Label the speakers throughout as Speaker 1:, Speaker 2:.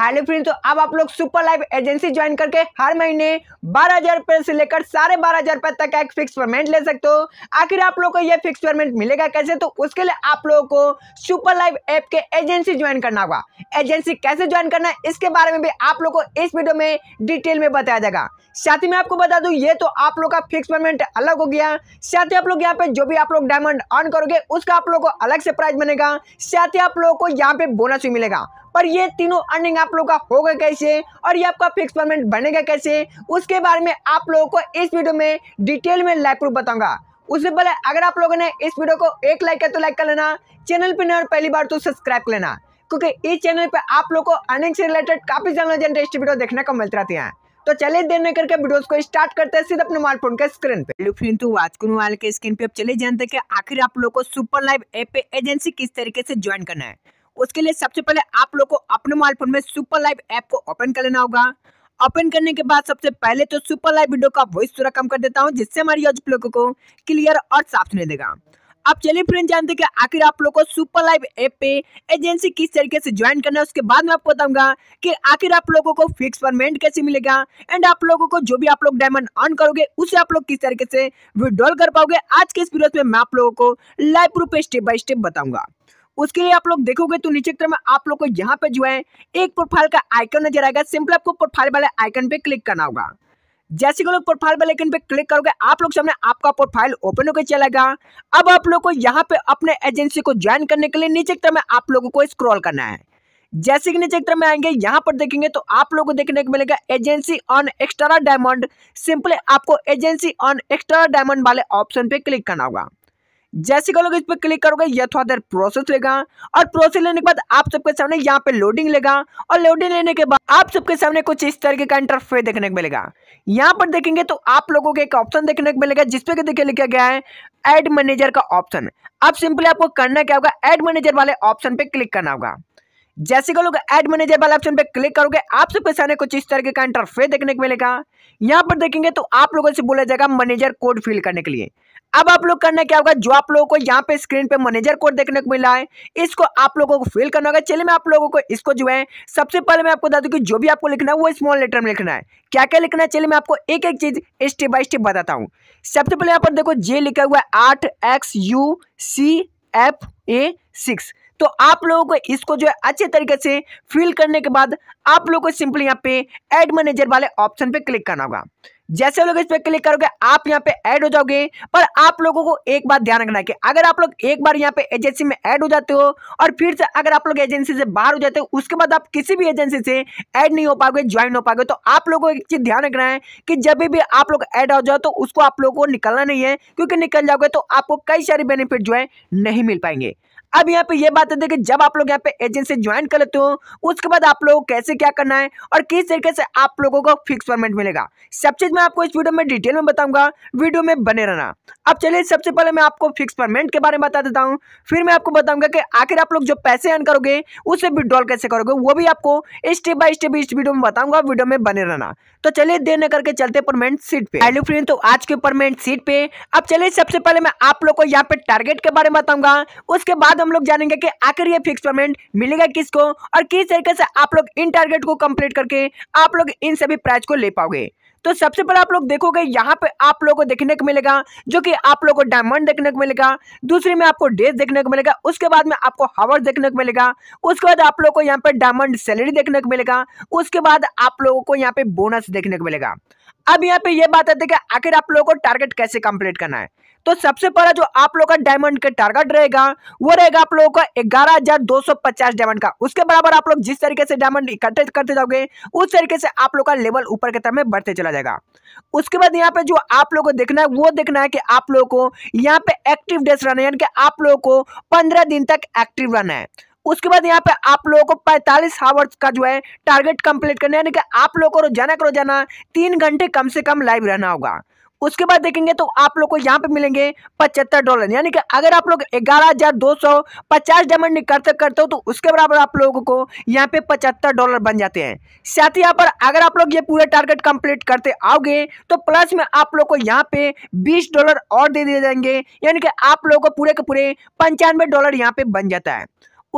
Speaker 1: hello friend तो अब आप लोग सुपर लाइफ एजेंसी ज्वाइन करके हर महीने बारह हजार रुपए से लेकर साढ़े बारह हजार रुपए तक का एक फिक्स पेमेंट ले सकते हो आखिर आप लोग को यह फिक्स पेमेंट मिलेगा कैसे तो उसके लिए आप लोगों को सुपर लाइफ ऐप के एजेंसी ज्वाइन करना होगा एजेंसी कैसे ज्वाइन करना है इसके बारे में भी आप लोग को इस वीडियो में डिटेल में बताया जाएगा साथ ही मैं आपको बता दूं ये तो आप लोग का फिक्स पेमेंट अलग हो गया साथ ही आप लोग यहाँ पे जो भी आप लोग डायमंड ऑन करोगे उसका आप लोग को अलग से प्राइस बनेगा साथ ही आप लोगों को यहाँ पे बोनस भी मिलेगा पर ये तीनों अर्निंग आप लोग का होगा कैसे और ये आपका फिक्स परमेंट बनेगा कैसे उसके बारे में आप लोगों को इस वीडियो में डिटेल में लाइव प्रूफ बताऊंगा उससे पहले अगर आप लोगों ने इस वीडियो को एक लाइक है तो लाइक कर लेना चैनल पर नहीं पहली बार तो सब्सक्राइब कर लेना क्योंकि इस चैनल पर आप लोग को अर्निंग से रिलेटेड काफी ज्यादा जनरेस्ट वीडियो देखने को मिलता रहती है तो चले देर नहीं करके वीडियोस को स्टार्ट करते हैं सिर्फ अपने मोबाइल फोन के स्क्रीन पे हेलो फ्रेंड तो आज के मोबाइल के स्क्रीन पे अब चले जानते हैं कि आखिर आप लोग को सुपर लाइव एप एजेंसी किस तरीके से ज्वाइन करना है उसके लिए सबसे पहले आप लोग को अपने मोबाइल फोन में सुपर लाइव ऐप को ओपन कर लेना होगा ओपन करने के बाद सबसे पहले तो सुपर लाइव वीडियो का वॉइस थोड़ा कम कर देता हूँ जिससे हमारी यूज लोगों को क्लियर और साफ सुने देगा अब चलिए फ्रेंड जानते हैं कि आखिर आप लोग को सुपर लाइव ऐप पे एजेंसी किस तरीके से ज्वाइन करना है उसके बाद मैं आपको बताऊंगा कि आखिर आप लोगों को फिक्स परमेंट कैसे मिलेगा एंड आप लोगों को जो भी आप लोग डायमंड ऑन करोगे उसे आप लोग किस तरीके से विड्रॉल कर पाओगे आज के इस वीडियो में मैं आप लोगों को live proof step by step बताऊंगा उसके लिए आप लोग देखोगे तो नीचे की तरफ में आप लोग को यहाँ पे जो है एक प्रोफाइल का आइकन नजर आएगा सिंपल आपको प्रोफाइल वाले आइकन पे क्लिक करना होगा जैसे कि लोग प्रोफाइल वाले आइकन पे क्लिक करोगे आप लोग सामने आपका प्रोफाइल ओपन होकर चलेगा अब आप लोग को यहाँ पे अपने एजेंसी को ज्वाइन करने के लिए नीचे की तरफ में आप लोगों को स्क्रॉल करना है जैसे कि नीचे की तरफ में आएंगे यहाँ पर देखेंगे तो आप लोगों को देखने को मिलेगा agency on extra diamond simply आपको एजेंसी ऑन एक्स्ट्रा डायमंड वाले ऑप्शन पे क्लिक करना होगा जैसे कहोगे इस पर क्लिक करोगे ये थोड़ा देर प्रोसेस लेगा और प्रोसेस लेने के बाद आप सबके सामने यहाँ पे लोडिंग लेगा और लोडिंग लेने के बाद आप सबके सामने कुछ इस तरीके का इंटरफेस देखने को मिलेगा यहाँ पर देखेंगे तो आप लोगों को एक ऑप्शन देखने को मिलेगा जिसपे देखिए लिखा गया है एड मैनेजर का ऑप्शन अब सिंपली आपको करना क्या होगा एड मैनेजर वाले ऑप्शन पे क्लिक करना होगा जैसे कहोगे एड मैनेजर वाले ऑप्शन पे क्लिक करोगे आप सबके सामने कुछ इस तरीके का इंटरफेस देखने को मिलेगा यहाँ पर देखेंगे तो आप लोगों से बोला जाएगा मैनेजर कोड फिल करने के लिए अब आप लोग करना क्या होगा जो आप लोगों को यहाँ पे स्क्रीन पे मैनेजर कोड देखने को मिला है इसको आप लोगों को फिल करना होगा चलिए मैं आप लोगों को इसको जो है सबसे पहले मैं आपको बता दूँ कि जो भी आपको लिखना है वो स्मॉल लेटर में लिखना है क्या क्या लिखना है चलिए मैं आपको एक एक चीज स्टेप बाय स्टेप बताता हूँ सबसे पहले यहाँ पर देखो जे लिखा हुआ है आठ X U C F A six तो आप लोगों को इसको जो है अच्छे तरीके से फिल करने के बाद आप लोगों को सिंपली यहाँ पे एड मैनेजर वाले ऑप्शन पे क्लिक करना होगा जैसे लोग इस पर क्लिक करोगे आप यहाँ पे ऐड हो जाओगे पर आप लोगों को एक बात ध्यान रखना है कि अगर आप लोग एक बार यहाँ पे एजेंसी में ऐड हो जाते हो और फिर से अगर आप लोग एजेंसी से बाहर हो जाते हो उसके बाद आप किसी भी एजेंसी से ऐड नहीं हो पाओगे ज्वाइन हो पाओगे तो आप लोगों को एक चीज ध्यान रखना है कि जब भी आप लोग ऐड हो जाओ तो उसको आप लोगों को निकलना नहीं है क्योंकि निकल जाओगे तो आपको कई सारे बेनिफिट जो है नहीं मिल पाएंगे अब यहाँ पे ये बात है कि जब आप लोग यहाँ पे एजेंसी ज्वाइन कर लेते हो उसके बाद आप लोगों को कैसे क्या करना है और किस तरीके से आप लोगों को फिक्स परमेंट मिलेगा सब चीज़ मैं आपको इस वीडियो में डिटेल में बताऊंगा वीडियो में बने रहना अब चलिए सबसे पहले मैं आपको फिक्स परमेंट के बारे में बता देता हूँ फिर मैं आपको बताऊंगा कि आखिर आप लोग जो पैसे अर्न करोगे उसे विड्रॉल कैसे करोगे वो भी आपको स्टेप बाय स्टेप इस वीडियो में बताऊंगा वीडियो में बने रहना तो चलिए देर न करके चलते परमानेंट सीट पे हेलो फ्रेंड तो आज के परमानेंट सीट पे अब चलिए सबसे पहले मैं आप लोग को यहाँ पे टारगेट के बारे में बताऊंगा उसके बाद बाद हम लोग जानेंगे कि आखिर ये फिक्स पेमेंट मिलेगा किसको और किस तरीके से आप लोग इन टारगेट को कंप्लीट करके आप लोग इन सभी प्राइज को ले पाओगे तो सबसे पहले आप लोग देखोगे यहाँ पे आप लोगों को देखने को मिलेगा जो कि आप लोगों को डायमंड देखने को मिलेगा दूसरी में आपको डेज देखने को मिलेगा उसके बाद में आपको हावर देखने को मिलेगा उसके बाद आप लोगों को यहाँ पे डायमंड सैलरी देखने को मिलेगा उसके बाद आप लोगों को यहाँ पे बोनस देखने को मिलेगा अब यहाँ पे ये बात है देखिए आखिर आप लोगों को टारगेट कैसे कंप्लीट करना है तो सबसे पहला जो आप लोगों का डायमंड का टारगेट रहेगा वो रहेगा आप लोगों का ग्यारह हजार दो सौ पचास डायमंड का उसके बराबर आप लोग जिस तरीके से डायमंड इकट्ठे करते जाओगे उस तरीके से आप लोगों का लेवल ऊपर की तरफ में बढ़ते चला जाएगा उसके बाद यहाँ पे जो आप लोगों को देखना है वो देखना है कि आप लोगों को यहाँ पे एक्टिव डेस रहना है यानी कि आप लोगों को पंद्रह दिन तक एक्टिव रहना है उसके बाद यहाँ पे आप लोगों को पैंतालीस आवर्स का जो है टारगेट कंप्लीट करना है यानी कि आप लोगों को रोजाना का रोजाना तीन घंटे कम से कम लाइव रहना होगा उसके बाद देखेंगे तो आप लोग को यहाँ पे मिलेंगे पचहत्तर डॉलर यानी कि अगर आप लोग ग्यारह हजार दो सौ पचास डायमंड करते करते हो तो उसके बराबर आप लोगों को यहाँ पे पचहत्तर डॉलर बन जाते हैं साथ ही यहाँ पर अगर आप लोग ये पूरा टारगेट कंप्लीट करते आओगे तो प्लस में आप लोग को यहाँ पे बीस डॉलर और दे दिए जाएंगे यानी कि आप लोग को पूरे के पूरे पंचानवे डॉलर यहाँ पे बन जाता है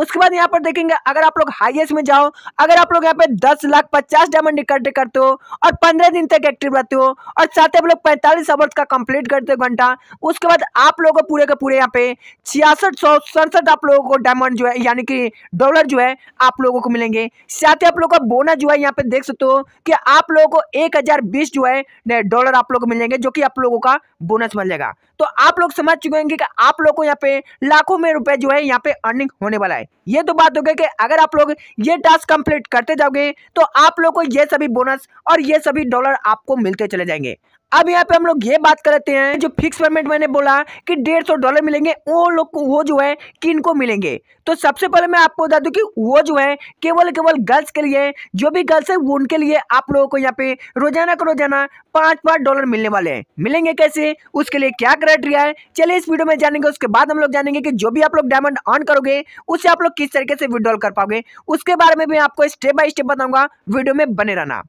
Speaker 1: उसके बाद यहाँ पर देखेंगे अगर आप लोग हाईएस्ट में जाओ अगर आप लोग यहाँ पे दस लाख पचास डायमंड इकट्ठे करते हो और पंद्रह दिन तक एक्टिव रहते हो और साथ ही आप लोग पैंतालीस अवर्स का कंप्लीट करते हो घंटा उसके बाद आप लोगों को पूरे के पूरे यहाँ पे छियासठ सौ सड़सठ आप लोगों को डायमंड जो है यानी कि डॉलर जो है आप लोगों को मिलेंगे साथ ही आप लोगों का बोनस जो है यहाँ पे देख सकते हो कि आप लोगों को एक हजार बीस जो है डॉलर आप लोग को मिलेंगे जो कि आप लोगों का बोनस मिलेगा तो आप लोग समझ चुके होंगे कि आप लोग को यहाँ पे लाखों में रुपए जो है यहाँ पे अर्निंग होने वाला है है ये तो बात हो गई कि अगर आप लोग ये टास्क कंप्लीट करते जाओगे तो आप लोग को ये सभी बोनस और ये सभी डॉलर आपको मिलते चले जाएंगे अब यहाँ पे हम लोग ये बात करते हैं जो फिक्स पेमेंट मैंने बोला कि डेढ़ सौ डॉलर मिलेंगे वो लोग को वो जो है किन को मिलेंगे तो सबसे पहले मैं आपको बता दूं कि वो जो है केवल केवल गर्ल्स के लिए जो भी गर्ल्स है वो उनके लिए आप लोगों को यहाँ पे रोजाना का रोजाना पांच पांच डॉलर मिलने वाले हैं मिलेंगे कैसे उसके लिए क्या क्राइटेरिया है चलिए इस वीडियो में जानेंगे उसके बाद हम लोग जानेंगे कि जो भी आप लोग डायमंड ऑन करोगे उसे आप लोग किस तरीके से विड्रॉल कर पाओगे उसके बारे में भी आपको स्टेप बाय स्टेप बताऊंगा वीडियो में बने रहना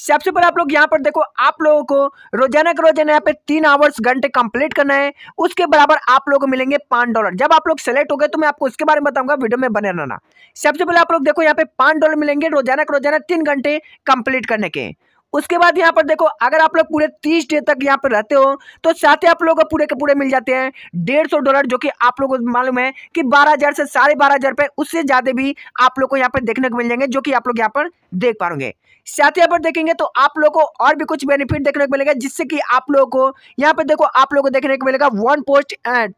Speaker 1: सबसे पहले आप लोग यहाँ पर देखो आप लोगों को रोजाना के रोजाना यहाँ पे तीन आवर्स घंटे कंप्लीट करना है उसके बराबर आप लोगों को मिलेंगे पांच डॉलर जब आप लोग सेलेक्ट हो गए तो मैं आपको उसके बारे में बताऊंगा वीडियो में बने रहना सबसे पहले आप लोग देखो यहाँ पे पांच डॉलर मिलेंगे रोजाना के रोजाना तीन घंटे कंप्लीट करने के उसके बाद यहाँ पर देखो अगर आप लोग पूरे तीस डे तक यहाँ पर रहते हो तो साथ ही आप लोगों को पूरे के पूरे मिल जाते हैं डेढ़ सौ डॉलर जो कि आप लोगों को मालूम है कि बारह हज़ार से साढ़े बारह हज़ार रुपए उससे ज़्यादा भी आप लोग को यहाँ पर देखने को मिल जाएंगे जो कि आप लोग यहाँ पर देख पाओगे साथ ही यहाँ पर देखेंगे तो आप लोग को और भी कुछ बेनिफिट देखने को मिलेगा जिससे कि आप लोगों को यहाँ पर देखो आप लोगों को देखने को मिलेगा one post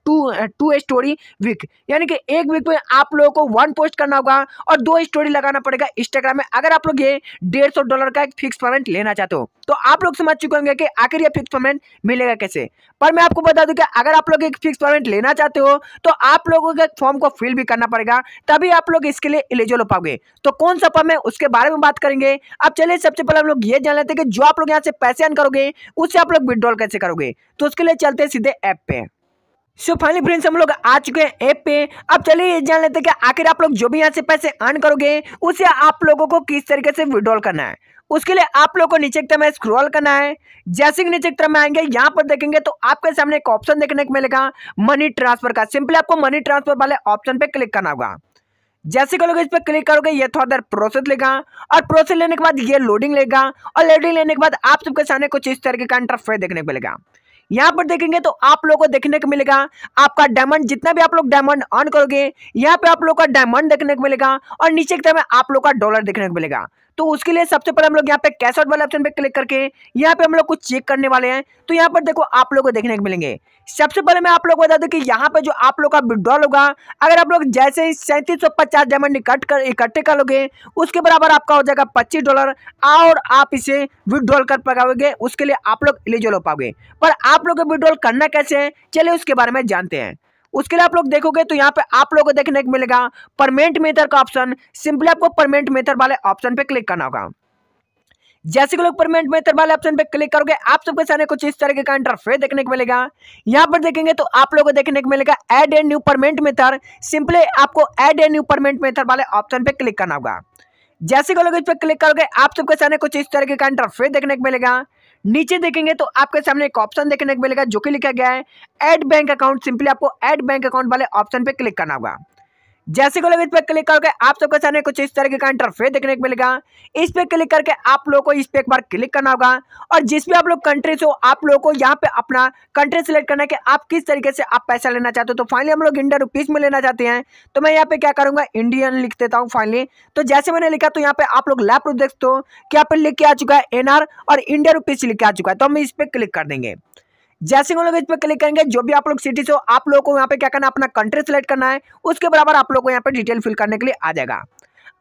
Speaker 1: to two story week यानी कि एक वीक में आप लोगों को वन पोस्ट करना होगा और दो स्टोरी लगाना पड़ेगा इंस्टाग्राम में अगर आप लोग ये डेढ़ डॉलर का एक फिक्स पेमेंट लेना लेना चाहते हो तो आप लोग समझ चुके होंगे कि आखिर ये फिक्स पेमेंट मिलेगा कैसे पर मैं आपको बता दूं कि अगर आप लोग एक फिक्स पेमेंट लेना चाहते हो तो आप लोगों के फॉर्म को फिल भी करना पड़ेगा तभी आप लोग इसके लिए एलिजिबल हो पाओगे तो कौन सा फॉर्म है उसके बारे में बात करेंगे अब चलिए सबसे पहले हम लोग ये जान लेते हैं कि जो आप लोग यहाँ से पैसे अन करोगे उससे आप लोग विदड्रॉल कैसे करोगे तो उसके लिए चलते सीधे ऐप पे सो फाइनली फ्रेंड्स हम लोग आ चुके हैं ऐप पे अब चलिए ये जान लेते हैं कि आखिर आप लोग जो भी यहाँ से पैसे अर्न करोगे उसे आप लोगों को किस तरीके से विड्रॉल करना है उसके लिए आप लोग को नीचे की में स्क्रॉल करना है जैसे ही नीचे की में आएंगे यहां पर देखेंगे तो आपके सामने एक ऑप्शन देखने को मिलेगा मनी ट्रांसफर का सिंपली आपको मनी ट्रांसफर वाले ऑप्शन पर क्लिक करना होगा जैसे करोगे इस पर क्लिक करोगे ये थोड़ा देर प्रोसेस लेगा और प्रोसेस लेने के बाद ये लोडिंग लेगा और लोडिंग लेने के बाद आप सबके सामने कुछ इस तरीके का इंटरफेस देखने को मिलेगा यहाँ पर देखेंगे तो आप लोगों को देखने को मिलेगा आपका डायमंड जितना भी आप लोग डायमंड ऑन करोगे यहाँ पे आप लोग का डायमंड देखने को मिलेगा और नीचे की तरफ आप लोग का डॉलर देखने को मिलेगा तो उसके लिए सबसे पहले हम लोग यहाँ पे कैश आउट वाले ऑप्शन पे क्लिक करके यहाँ पे हम लोग कुछ चेक करने वाले हैं तो यहाँ पर देखो आप लोग को देखने को मिलेंगे सबसे पहले मैं आप लोग को बता दूँ कि यहाँ पे जो आप लोग का विड्रॉल होगा अगर आप लोग जैसे ही सैंतीस सौ पचास डायमंड इकट्ठ कर इकट्ठे कर लोगे उसके बराबर आपका हो जाएगा पच्चीस डॉलर और आप इसे विड्रॉल कर पाओगे उसके लिए आप लोग एलिजिबल हो पाओगे पर आप लोग विड्रॉल करना कैसे है चले उसके बारे में जानते हैं उसके लिए आप लोग देखोगे तो यहाँ पे आप लोगों को देखने को मिलेगा परमेंट मेथड का ऑप्शन सिंपली आपको परमेंट मेथड वाले ऑप्शन पे क्लिक करना होगा जैसे कि लोग परमेंट मेथड वाले ऑप्शन पे क्लिक करोगे आप सबके सामने कुछ इस तरीके का इंटरफेस देखने को मिलेगा यहाँ पर देखेंगे तो आप लोगों को देखने को मिलेगा add and new payment method simply आपको add and new payment method वाले ऑप्शन पे क्लिक करना होगा जैसे कि लोग इस पर क्लिक करोगे आप सबके सामने कुछ इस तरीके का इंटरफेस देखने को मिलेगा नीचे देखेंगे तो आपके सामने एक ऑप्शन देखने को मिलेगा जो कि लिखा गया है एड बैंक अकाउंट सिंपली आपको एड बैंक अकाउंट वाले ऑप्शन पे क्लिक करना होगा जैसे गोले इस पर क्लिक करोगे आप सबके सामने कुछ इस तरह का इंटरफेस देखने को मिलेगा इस पर क्लिक करके आप लोगों को इस पर एक बार क्लिक करना होगा और जिस भी आप लोग कंट्री से हो आप लोगों को यहाँ पे अपना कंट्री सेलेक्ट करना है कि आप किस तरीके से आप पैसा लेना चाहते हो तो फाइनली हम लोग इंडियन रुपीज़ में लेना चाहते हैं तो मैं यहाँ पे क्या करूंगा इंडियन लिख देता हूँ फाइनली तो जैसे मैंने लिखा तो यहाँ पे आप लोग लैप रूप देखते हो कि यहाँ पर लिख के आ चुका है एनआर और इंडियन रुपीज़ लिख के आ चुका है तो हम इस पर क्लिक कर देंगे जैसे हम लोग इस पर क्लिक करेंगे जो भी आप लोग सिटी से हो आप लोगों को यहाँ पे क्या करना है अपना कंट्री सेलेक्ट करना है उसके बराबर आप लोग को यहाँ पे डिटेल फिल करने के लिए आ जाएगा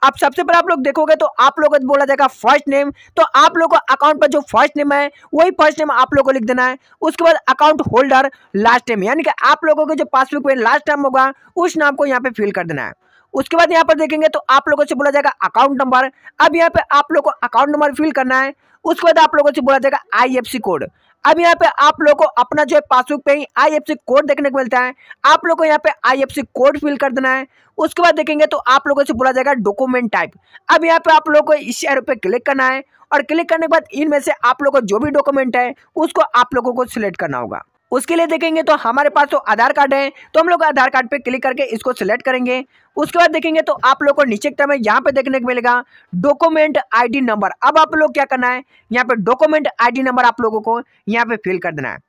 Speaker 1: अब सबसे पहले आप लोग देखोगे तो आप लोगों को तो बोला जाएगा फर्स्ट नेम तो आप लोग को अकाउंट पर जो फर्स्ट नेम है वही फर्स्ट नेम आप लोग को लिख देना है उसके बाद अकाउंट होल्डर लास्ट नेम यानी कि आप लोगों के जो पासबुक में लास्ट टाइम होगा उस नाम को यहाँ पे फिल कर देना है उसके बाद यहाँ पर देखेंगे तो आप लोगों से बोला जाएगा अकाउंट नंबर अब यहाँ पे आप लोगों को अकाउंट नंबर फिल करना है उसके बाद आप लोगों से बोला जाएगा आईएफसी कोड अब यहाँ पे आप लोग को अपना जो है पासबुक पे ही आईएफसी कोड देखने को मिलता है आप लोग को यहाँ पे आईएफसी कोड फिल कर देना है उसके बाद देखेंगे तो आप लोगों से बोला जाएगा डॉक्यूमेंट टाइप अब यहाँ पे आप लोग को इस शेयर पे क्लिक करना है और क्लिक करने के बाद इनमें से आप लोगों को जो भी डॉक्यूमेंट है उसको आप लोगों को सिलेक्ट करना होगा उसके लिए देखेंगे तो हमारे पास तो आधार कार्ड है तो हम लोग आधार कार्ड पे क्लिक करके इसको सिलेक्ट करेंगे उसके बाद देखेंगे तो आप लोग को नीचे की तरफ यहाँ पे देखने को मिलेगा डॉक्यूमेंट आईडी नंबर अब आप लोग क्या करना है यहाँ पे डॉक्यूमेंट आईडी नंबर आप लोगों को यहाँ पे फिल कर देना है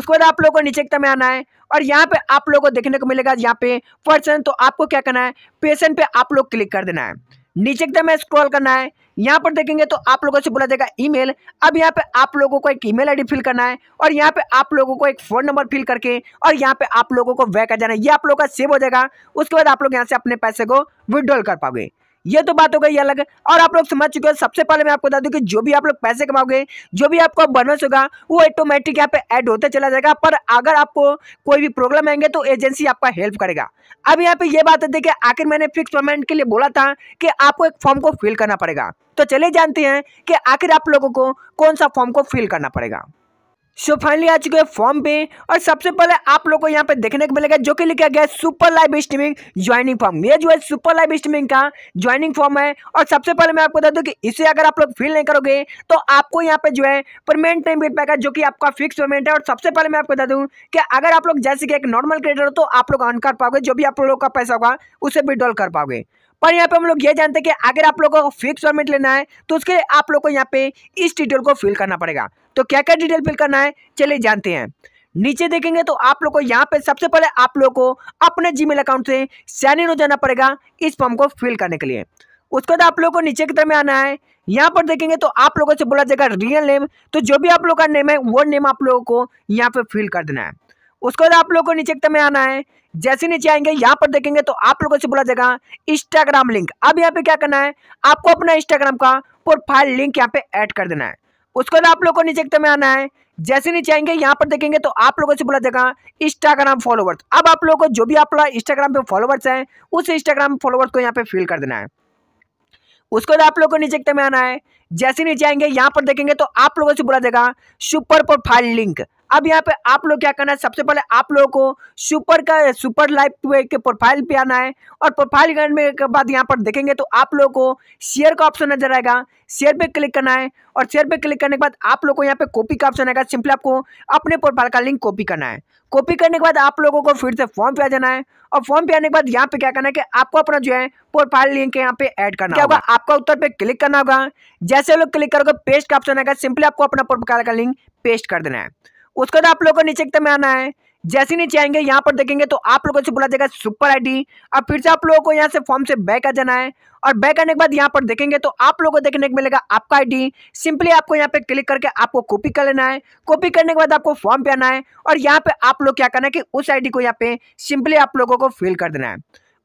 Speaker 1: उसके बाद आप लोग को नीचे की आना है और यहाँ पे आप लोग को देखने को मिलेगा यहाँ पे पर्सन तो आपको क्या करना है पेशेंट पे आप लोग क्लिक कर देना है नीचे एकदम स्क्रॉल करना है यहाँ पर देखेंगे तो आप लोगों से बोला जाएगा ईमेल अब यहाँ पे आप लोगों को एक ईमेल आईडी फिल करना है और यहाँ पे आप लोगों को एक फ़ोन नंबर फिल करके और यहाँ पे आप लोगों को वह कर जाना है ये आप लोगों का सेव हो जाएगा उसके बाद आप लोग यहाँ से अपने पैसे को विड्रॉल कर पाओगे ये तो बात हो गई अलग और आप लोग समझ चुके हो सबसे पहले मैं आपको बता दूं कि जो भी आप लोग पैसे कमाओगे जो भी आपको बोनस होगा वो ऑटोमेटिक यहाँ पे ऐड होते चला जाएगा पर अगर आपको कोई भी प्रॉब्लम आएंगे तो एजेंसी आपका हेल्प करेगा अब यहाँ पे ये बात है देखिए आखिर मैंने फिक्स पेमेंट के लिए बोला था कि आपको एक फॉर्म को फिल करना पड़ेगा तो चले जानते हैं कि आखिर आप लोगों को कौन सा फॉर्म को फिल करना पड़ेगा सो फाइनली आ चुके हैं फॉर्म पे और सबसे पहले आप लोग को यहाँ पे देखने को मिलेगा जो कि लिखा गया है super live streaming joining form ये जो है सुपर लाइव स्ट्रीमिंग का ज्वाइनिंग फॉर्म है और सबसे पहले मैं आपको बता दूं कि इसे अगर आप लोग फिल नहीं करोगे तो आपको यहाँ पे जो है परमेंट टाइम मिल पाएगा जो कि आपका फिक्स पेमेंट है और सबसे पहले मैं आपको बता दूँ कि अगर आप लोग जैसे कि एक नॉर्मल क्रिएटर हो तो आप लोग अर्न कर पाओगे जो भी आप लोगों का पैसा होगा उसे विड्रॉल कर पाओगे पर यहाँ पे हम लोग ये जानते हैं कि अगर आप लोगों को फिक्स पेमेंट लेना है तो उसके लिए आप लोग को यहाँ पे इस डिटेल को फिल करना पड़ेगा तो क्या क्या डिटेल फिल करना है चलिए जानते हैं नीचे देखेंगे तो आप लोग को यहाँ पे सबसे पहले आप लोग को अपने जीमेल अकाउंट से साइन इन हो जाना पड़ेगा इस फॉर्म को फिल करने के लिए उसके बाद आप लोग को नीचे की तरफ में आना है यहाँ पर देखेंगे तो आप लोगों से बोला जाएगा रियल नेम तो जो भी आप लोग का नेम है वो नेम आप लोगों को यहाँ पे फिल कर देना है उसके बाद आप लोग को नीचे में आना है जैसे नीचे आएंगे यहाँ पर देखेंगे तो आप लोगों से बोला जाएगा इंस्टाग्राम लिंक अब यहाँ पे क्या करना है आपको अपना इंस्टाग्राम का प्रोफाइल लिंक यहाँ पे ऐड कर देना है उसके बाद आप लोग को नीचे में आना है जैसे नीचे आएंगे यहाँ पर देखेंगे तो आप लोगों से बोला जाएगा इंस्टाग्राम फॉलोवर्स अब आप लोगों को जो भी आप लोग इंस्टाग्राम पे फॉलोवर्स हैं उस इंस्टाग्राम फॉलोवर्स को यहाँ पे फिल कर देना है उसके बाद आप लोगों को नीचे में आना है जैसे नीचे आएंगे यहाँ पर देखेंगे तो आप लोगों से बोला जाएगा सुपर प्रोफाइल लिंक अब यहाँ पे आप लोग क्या करना है सबसे पहले आप लोगों को सुपर का सुपर लाइव के प्रोफाइल पे आना है और प्रोफाइल करने के बाद यहाँ पर देखेंगे तो आप लोग को शेयर का ऑप्शन नजर आएगा शेयर पे क्लिक करना है और शेयर पे क्लिक करने के बाद आप लोगों को यहाँ पे कॉपी का ऑप्शन आएगा सिंपली आपको अपने प्रोफाइल का लिंक कॉपी करना है कॉपी करने के बाद आप लोगों को फिर से फॉर्म पे आ जाना है और फॉर्म पे आने के बाद यहाँ पे क्या करना है कि आपको अपना जो है प्रोफाइल लिंक यहाँ पे ऐड करना क्या होगा आपका उत्तर पे क्लिक करना होगा जैसे लोग क्लिक करोगे पेस्ट का ऑप्शन आएगा सिंपली आपको अपना प्रोफाइल का लिंक पेस्ट कर देना है उसके बाद आप लोगों को नीचे में आना है जैसे नीचे आएंगे यहाँ पर देखेंगे तो आप लोगों से बुला जाएगा सुपर आईडी अब फिर से आप लोगों को यहाँ से फॉर्म से बैक आ जाना है और बैक आने के बाद यहाँ पर देखेंगे तो आप लोगों को देखने को मिलेगा आपका आईडी सिंपली आपको यहाँ पे क्लिक करके आपको कॉपी कर लेना है कॉपी करने के बाद आपको फॉर्म पे आना है और यहाँ पे आप लोग क्या करना है कि उस डी को यहाँ पे सिंपली आप लोगों को फिल कर देना है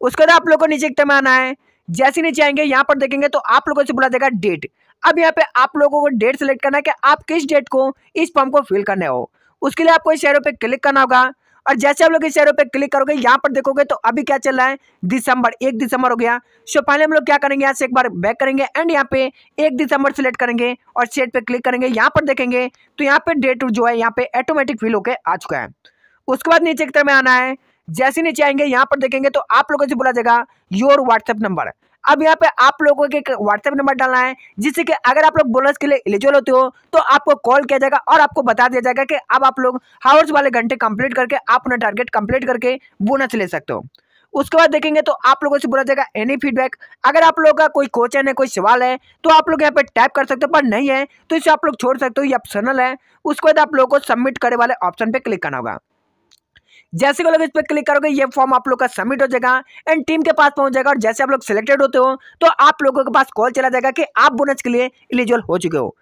Speaker 1: उसके बाद आप लोग को नीचे एकदम आना है जैसे नीचे आएंगे यहाँ पर देखेंगे तो आप लोगों से बुला जाएगा डेट अब यहाँ पे आप लोगों को डेट सेलेक्ट करना है कि आप किस डेट को इस फॉर्म को फिल करने हो उसके लिए आपको इस एरो पे क्लिक करना होगा और जैसे आप लोग इस एरो पे क्लिक करोगे यहाँ पर देखोगे तो अभी क्या चल रहा है दिसंबर एक दिसंबर हो गया सो पहले हम लोग क्या करेंगे यहाँ से एक बार बैक करेंगे एंड यहाँ पे एक दिसंबर सेलेक्ट करेंगे और सेट पे क्लिक करेंगे यहाँ पर देखेंगे तो यहाँ पे डेट जो है यहाँ पे ऑटोमेटिक फिल होकर आ चुका है उसके बाद नीचे की तरफ में आना है जैसे नीचे आएंगे यहाँ पर देखेंगे तो आप लोगों से बोला जाएगा योर व्हाट्सएप नंबर अब यहाँ पे आप लोगों के व्हाट्सएप नंबर डालना है जिससे कि अगर आप लोग बोनस के लिए एलिजिबल होते हो तो आपको कॉल किया जाएगा और आपको बता दिया जाएगा कि अब आप लोग हावर्स वाले घंटे कंप्लीट करके आप अपना टारगेट कंप्लीट करके बोनस ले सकते हो उसके बाद देखेंगे तो आप लोगों से बोला जाएगा एनी फीडबैक अगर आप लोगों का कोई क्वेश्चन है कोई सवाल है तो आप लोग यहाँ पे टाइप कर सकते हो पर नहीं है तो इसे आप लोग छोड़ सकते हो ये ऑप्शनल है उसके बाद आप लोगों को सबमिट करे वाले ऑप्शन पे क्लिक करना होगा जैसे कि लोग इस पर क्लिक करोगे ये फॉर्म आप लोग का सबमिट हो जाएगा एंड टीम के पास पहुंच जाएगा और जैसे आप लोग सिलेक्टेड होते हो तो आप लोगों के पास कॉल चला जाएगा कि आप बोनस के लिए इलिजिबल हो चुके हो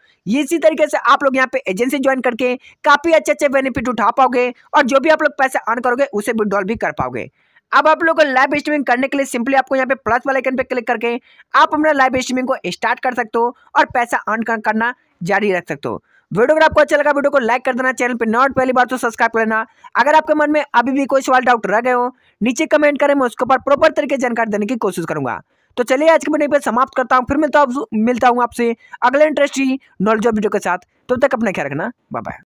Speaker 1: इसी तरीके से आप लोग यहाँ पे एजेंसी ज्वाइन करके काफ़ी अच्छे अच्छे बेनिफिट उठा पाओगे और जो भी आप लोग पैसे अर्न करोगे उसे विड्रॉल भी कर पाओगे अब आप लोगों को लाइव स्ट्रीमिंग करने के लिए सिंपली आपको यहाँ पे प्लस वाले आइकन पे क्लिक करके आप अपना लाइव स्ट्रीमिंग को स्टार्ट कर सकते हो और पैसा अर्न करना जारी रख सकते हो वीडियो अगर आपको अच्छा लगा वीडियो को लाइक कर देना चैनल पर नॉट पहली बार तो सब्सक्राइब कर लेना अगर आपके मन में अभी भी कोई सवाल डाउट रह गए हो नीचे कमेंट करें मैं उसके ऊपर प्रॉपर तरीके जानकारी देने की कोशिश करूंगा तो चलिए आज की वीडियो पर समाप्त करता हूँ फिर मिलता हूँ मिलता हूँ आपसे अगले इंटरेस्टिंग नॉलेज वीडियो के साथ तब तक अपना ख्याल रखना बाय